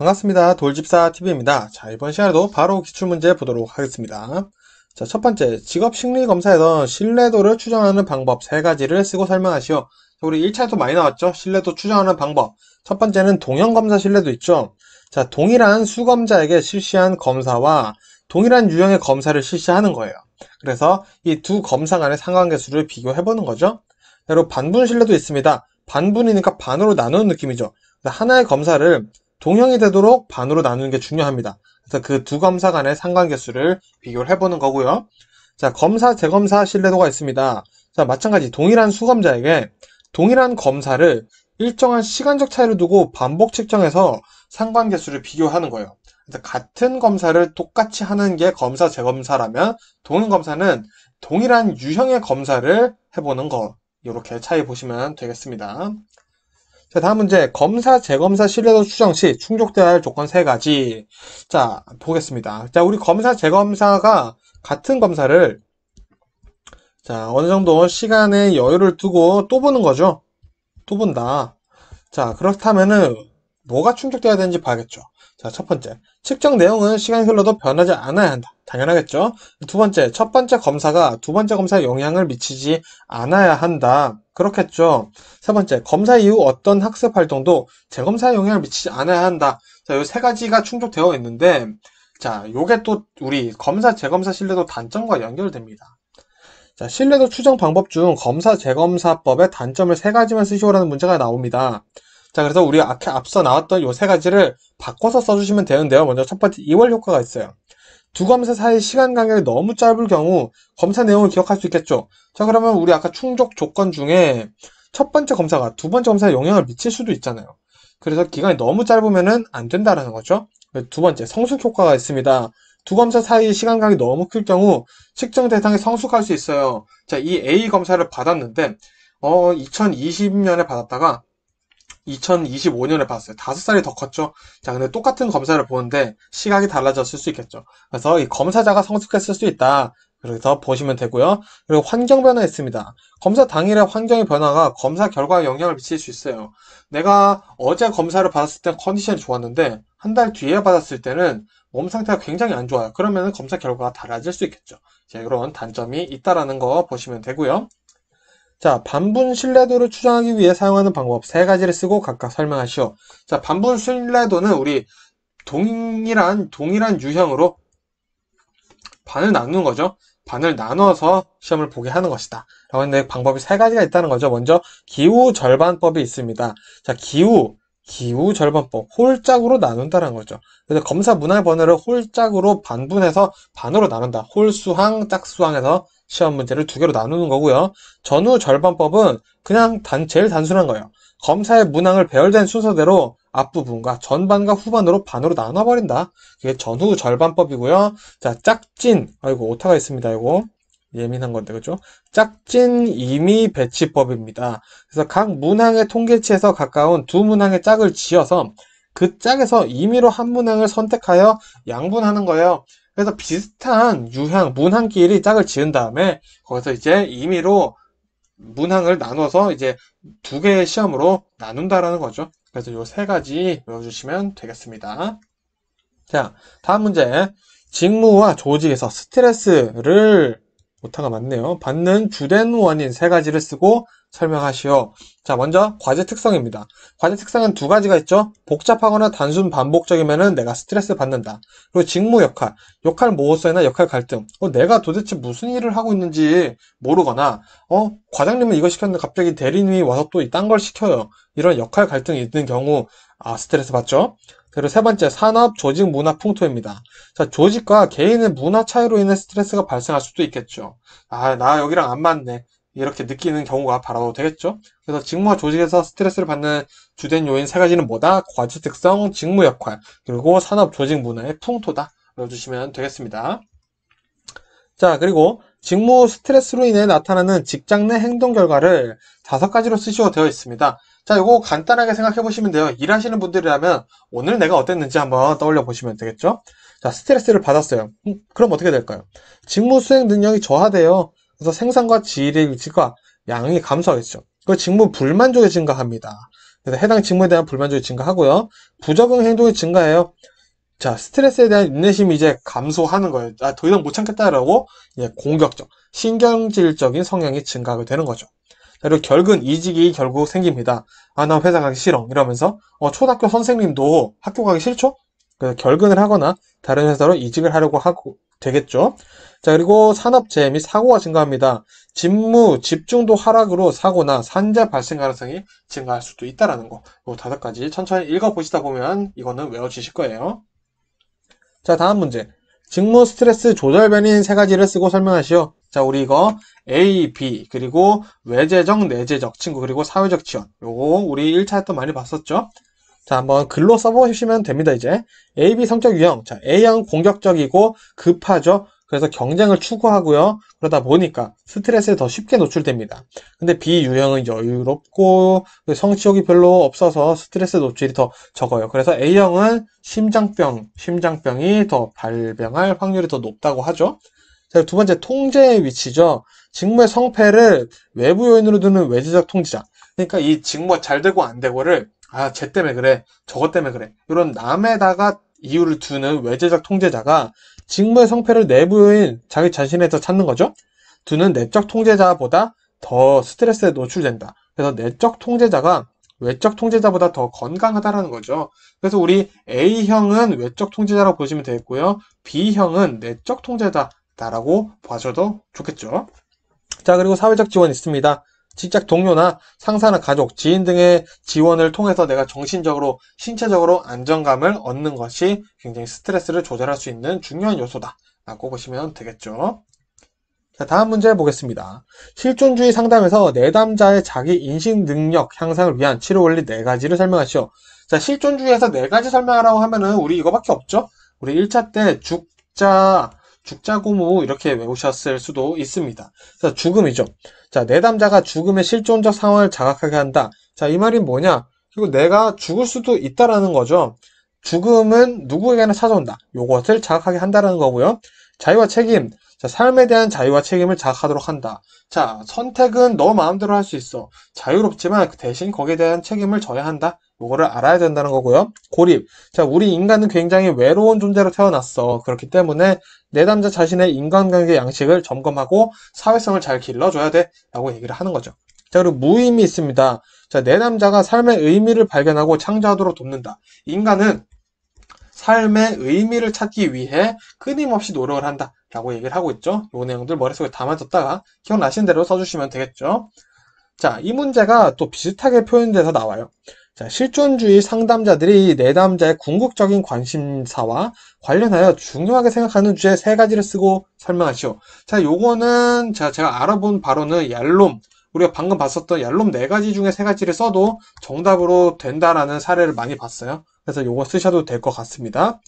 반갑습니다. 돌집사 TV입니다. 자, 이번 시간에도 바로 기출문제 보도록 하겠습니다. 자, 첫 번째, 직업 심리 검사에서 신뢰도를 추정하는 방법 세 가지를 쓰고 설명하시오. 우리 1차에도 많이 나왔죠? 신뢰도 추정하는 방법. 첫 번째는 동형 검사 신뢰도 있죠? 자, 동일한 수검자에게 실시한 검사와 동일한 유형의 검사를 실시하는 거예요. 그래서 이 두 검사 간의 상관계수를 비교해보는 거죠. 그리고 반분 신뢰도 있습니다. 반분이니까 반으로 나누는 느낌이죠. 하나의 검사를 동형이 되도록 반으로 나누는 게 중요합니다. 그래서 그 두 검사 간의 상관계수를 비교를 해보는 거고요. 자, 검사, 재검사 신뢰도가 있습니다. 자, 마찬가지 동일한 수검자에게 동일한 검사를 일정한 시간적 차이를 두고 반복 측정해서 상관계수를 비교하는 거예요. 그래서 같은 검사를 똑같이 하는 게 검사, 재검사라면 동일 검사는 동일한 유형의 검사를 해보는 거. 이렇게 차이 보시면 되겠습니다. 자, 다음 문제. 검사, 재검사, 신뢰도 추정 시 충족되어야 할 조건 세 가지. 자, 보겠습니다. 자, 우리 검사, 재검사가 같은 검사를 자, 어느 정도 시간의 여유를 두고 또 보는 거죠. 또 본다. 자, 그렇다면은 뭐가 충족돼야 되는지 봐야겠죠. 자, 첫 번째. 측정 내용은 시간이 흘러도 변하지 않아야 한다. 당연하겠죠. 두 번째, 첫 번째 검사가 두 번째 검사에 영향을 미치지 않아야 한다. 그렇겠죠. 세 번째, 검사 이후 어떤 학습 활동도 재검사에 영향을 미치지 않아야 한다. 자, 요세 가지가 충족되어 있는데, 자, 요게 또 우리 검사 재검사 신뢰도 단점과 연결됩니다. 자, 신뢰도 추정 방법 중 검사 재검사법의 단점을 세 가지만 쓰시오라는 문제가 나옵니다. 자 그래서 우리 앞서 나왔던 요 세 가지를 바꿔서 써주시면 되는데요. 먼저 첫 번째 이월 효과가 있어요. 두 검사 사이 시간 간격이 너무 짧을 경우 검사 내용을 기억할 수 있겠죠. 자 그러면 우리 아까 충족 조건 중에 첫 번째 검사가 두 번째 검사에 영향을 미칠 수도 있잖아요. 그래서 기간이 너무 짧으면 안 된다라는 거죠. 두 번째 성숙 효과가 있습니다. 두 검사 사이의 시간 간격이 너무 클 경우 측정 대상이 성숙할 수 있어요. 자, 이 A 검사를 받았는데 어 2020년에 받았다가 2025년에 봤어요. 다섯 살이 더 컸죠. 자, 근데 똑같은 검사를 보는데 시각이 달라졌을 수 있겠죠. 그래서 이 검사자가 성숙했을 수 있다. 그래서 보시면 되고요. 그리고 환경 변화 했습니다 검사 당일의 환경의 변화가 검사 결과에 영향을 미칠 수 있어요. 내가 어제 검사를 받았을 때 컨디션이 좋았는데 한 달 뒤에 받았을 때는 몸 상태가 굉장히 안 좋아요. 그러면 검사 결과가 달라질 수 있겠죠. 자, 이런 단점이 있다라는 거 보시면 되고요. 자, 반분 신뢰도를 추정하기 위해 사용하는 방법 세 가지를 쓰고 각각 설명하시오. 자, 반분 신뢰도는 우리 동일한 동일한 유형으로 반을 나누는 거죠. 반을 나눠서 시험을 보게 하는 것이다. 라고 했는데 방법이 세 가지가 있다는 거죠. 먼저 기후 절반법이 있습니다. 자, 기후 기후 절반법 홀짝으로 나눈다는 거죠. 그래서 검사 문항 번호를 홀짝으로 반분해서 반으로 나눈다. 홀수항, 짝수항에서 시험 문제를 두 개로 나누는 거고요. 전후 절반법은 그냥 단 제일 단순한 거예요. 검사의 문항을 배열된 순서대로 앞부분과 전반과 후반으로 반으로 나눠버린다. 그게 전후 절반법이고요. 자, 짝진. 아이고, 오타가 있습니다, 이거. 예민한 건데 그죠? 짝진 임의 배치법입니다. 그래서 각 문항의 통계치에서 가까운 두 문항의 짝을 지어서 그 짝에서 임의로 한 문항을 선택하여 양분하는 거예요. 그래서 비슷한 유형 문항끼리 짝을 지은 다음에 거기서 이제 임의로 문항을 나눠서 이제 두 개의 시험으로 나눈다라는 거죠. 그래서 요 세 가지 외워주시면 되겠습니다. 자, 다음 문제. 직무와 조직에서 스트레스를 오타가 맞네요 받는 주된 원인 세 가지를 쓰고 설명하시오. 자, 먼저 과제 특성입니다. 과제 특성은 두 가지가 있죠. 복잡하거나 단순 반복적이면 내가 스트레스 받는다. 그리고 직무 역할, 역할 모호성이나 역할 갈등. 어, 내가 도대체 무슨 일을 하고 있는지 모르거나, 어, 과장님은 이거 시켰는데 갑자기 대리님이 와서 또 딴 걸 시켜요. 이런 역할 갈등이 있는 경우, 아, 스트레스 받죠. 그리고 세 번째, 산업, 조직, 문화, 풍토입니다. 자, 조직과 개인의 문화 차이로 인해 스트레스가 발생할 수도 있겠죠. 아, 나 여기랑 안 맞네. 이렇게 느끼는 경우가 바로 되겠죠. 그래서 직무와 조직에서 스트레스를 받는 주된 요인 세 가지는 뭐다? 과제 특성, 직무 역할, 그리고 산업, 조직, 문화의 풍토다. 넣어주시면 되겠습니다. 자, 그리고 직무 스트레스로 인해 나타나는 직장 내 행동 결과를 다섯 가지로 쓰시고 되어 있습니다. 자, 요거 간단하게 생각해 보시면 돼요. 일하시는 분들이라면 오늘 내가 어땠는지 한번 떠올려 보시면 되겠죠? 자, 스트레스를 받았어요. 음, 그럼 어떻게 될까요? 직무 수행 능력이 저하돼요. 그래서 생산과 지휘의 위치가 양이 감소하겠죠. 그 직무 불만족이 증가합니다. 그래서 해당 직무에 대한 불만족이 증가하고요. 부적응 행동이 증가해요. 자, 스트레스에 대한 인내심이 이제 감소하는 거예요. 아, 더 이상 못 참겠다라고 공격적, 신경질적인 성향이 증가하게 되는 거죠. 그리고 결근 이직이 결국 생깁니다. 아, 나 회사 가기 싫어. 이러면서 어, 초등학교 선생님도 학교 가기 싫죠? 그래서 결근을 하거나 다른 회사로 이직을 하려고 하고 되겠죠. 자, 그리고 산업재해 및 사고가 증가합니다. 직무, 집중도 하락으로 사고나 산재 발생 가능성이 증가할 수도 있다라는 거. 요 뭐 다섯 가지 천천히 읽어보시다 보면 이거는 외워지실 거예요. 자, 다음 문제. 직무 스트레스 조절 변인 세 가지를 쓰고 설명하시오. 자, 우리 이거 A, B, 그리고 외재적, 내재적 친구, 그리고 사회적 지원. 요거 우리 1차 또 많이 봤었죠? 자, 한번 글로 써보시면 됩니다, 이제. A, B 성격 유형. 자, a 형 공격적이고 급하죠? 그래서 경쟁을 추구하고요. 그러다 보니까 스트레스에 더 쉽게 노출됩니다. 근데 B 유형은 여유롭고 성취욕이 별로 없어서 스트레스 노출이 더 적어요. 그래서 A형은 심장병, 심장병이 더 발병할 확률이 더 높다고 하죠. 자, 두 번째 통제의 위치죠. 직무의 성패를 외부 요인으로 두는 외지적 통제자 그러니까 이 직무가 잘 되고 안 되고를 아, 쟤 때문에 그래. 저것 때문에 그래. 이런 남에다가 이유를 두는 외재적 통제자가 직무의 성패를 내부 요인 자기 자신에서 찾는 거죠. 두는 내적 통제자보다 더 스트레스에 노출된다. 그래서 내적 통제자가 외적 통제자보다 더 건강하다라는 거죠. 그래서 우리 A형은 외적 통제자라고 보시면 되겠고요. B형은 내적 통제자 있다라고 봐줘도 좋겠죠. 자 그리고 사회적 지원 이 있습니다. 직장 동료나 상사나 가족, 지인 등의 지원을 통해서 내가 정신적으로, 신체적으로 안정감을 얻는 것이 굉장히 스트레스를 조절할 수 있는 중요한 요소다. 라고 보시면 되겠죠. 자, 다음 문제 보겠습니다. 실존주의 상담에서 내담자의 자기 인식 능력 향상을 위한 치료 원리 네 가지를 설명하시오. 자, 실존주의에서 네 가지 설명하라고 하면은 우리 이거밖에 없죠? 우리 1차 때 죽자, 죽자고무 뭐 이렇게 외우셨을 수도 있습니다. 그래서 죽음이죠. 자, 내담자가 죽음의 실존적 상황을 자각하게 한다. 자, 이 말이 뭐냐? 그리고 내가 죽을 수도 있다라는 거죠. 죽음은 누구에게나 찾아온다. 요것을 자각하게 한다라는 거고요. 자유와 책임. 자, 삶에 대한 자유와 책임을 자각하도록 한다. 자, 선택은 너 마음대로 할 수 있어. 자유롭지만 그 대신 거기에 대한 책임을 져야 한다. 이거를 알아야 된다는 거고요. 고립. 자, 우리 인간은 굉장히 외로운 존재로 태어났어. 그렇기 때문에 내담자 자신의 인간관계 양식을 점검하고 사회성을 잘 길러줘야 돼. 라고 얘기를 하는 거죠. 자, 그리고 무의미 있습니다. 자, 내남자가 삶의 의미를 발견하고 창조하도록 돕는다. 인간은 삶의 의미를 찾기 위해 끊임없이 노력을 한다 라고 얘기를 하고 있죠. 요 내용들 머릿속에 담아뒀다가 기억나시는 대로 써주시면 되겠죠. 자, 이 문제가 또 비슷하게 표현돼서 나와요. 자, 실존주의 상담자들이 내담자의 궁극적인 관심사와 관련하여 중요하게 생각하는 주제 세 가지를 쓰고 설명하시오. 자, 요거는 제가, 제가 알아본 바로는 얄롬, 우리가 방금 봤었던 얄롬 네 가지 중에 세 가지를 써도 정답으로 된다라는 사례를 많이 봤어요. 그래서 요거 쓰셔도 될 것 같습니다.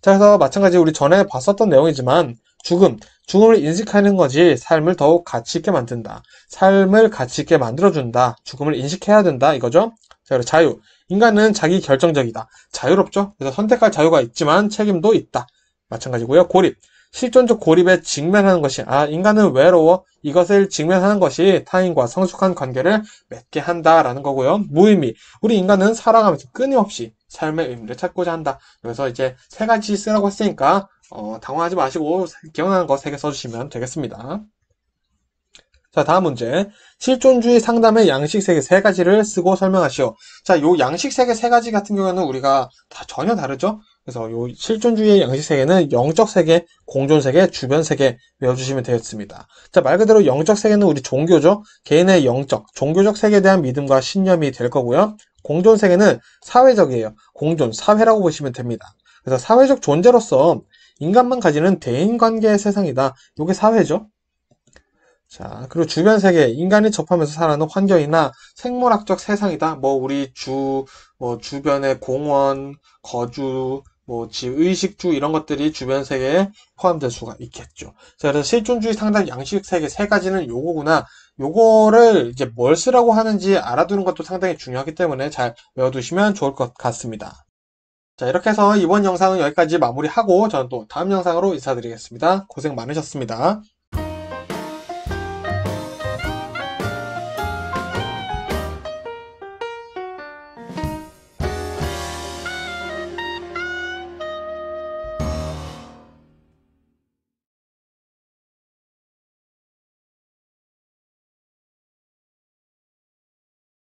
자, 그래서 마찬가지 우리 전에 봤었던 내용이지만 죽음, 죽음을 인식하는 거지 삶을 더욱 가치 있게 만든다. 삶을 가치 있게 만들어준다. 죽음을 인식해야 된다 이거죠. 자, 그리고 자유, 인간은 자기 결정적이다. 자유롭죠. 그래서 선택할 자유가 있지만 책임도 있다. 마찬가지고요. 고립, 실존적 고립에 직면하는 것이 아 인간은 외로워 이것을 직면하는 것이 타인과 성숙한 관계를 맺게 한다라는 거고요. 무의미 우리 인간은 살아가면서 끊임없이 삶의 의미를 찾고자 한다. 그래서 이제 세 가지 쓰라고 했으니까 어, 당황하지 마시고 기억나는 거세 개 써주시면 되겠습니다. 자, 다음 문제. 실존주의 상담의 양식 세계 세 가지를 쓰고 설명하시오. 자, 요 양식 세계 세 가지 같은 경우에는 우리가 다 전혀 다르죠? 그래서 이 실존주의 의 양식 세계는 영적 세계, 공존 세계, 주변 세계 외워주시면 되겠습니다. 자, 말 그대로 영적 세계는 우리 종교죠. 개인의 영적, 종교적 세계에 대한 믿음과 신념이 될 거고요. 공존 세계는 사회적이에요. 공존, 사회라고 보시면 됩니다. 그래서 사회적 존재로서 인간만 가지는 대인관계의 세상이다. 이게 사회죠. 자, 그리고 주변 세계, 인간이 접하면서 살아가는 환경이나 생물학적 세상이다. 뭐, 우리 주, 뭐, 주변의 공원, 거주, 뭐 지의식주 이런 것들이 주변 세계에 포함될 수가 있겠죠. 그래서 실존주의 상당 양식 세계 세 가지는 요거구나. 요거를 이제 뭘 쓰라고 하는지 알아두는 것도 상당히 중요하기 때문에 잘 외워두시면 좋을 것 같습니다. 자, 이렇게 해서 이번 영상은 여기까지 마무리하고 저는 또 다음 영상으로 인사드리겠습니다. 고생 많으셨습니다.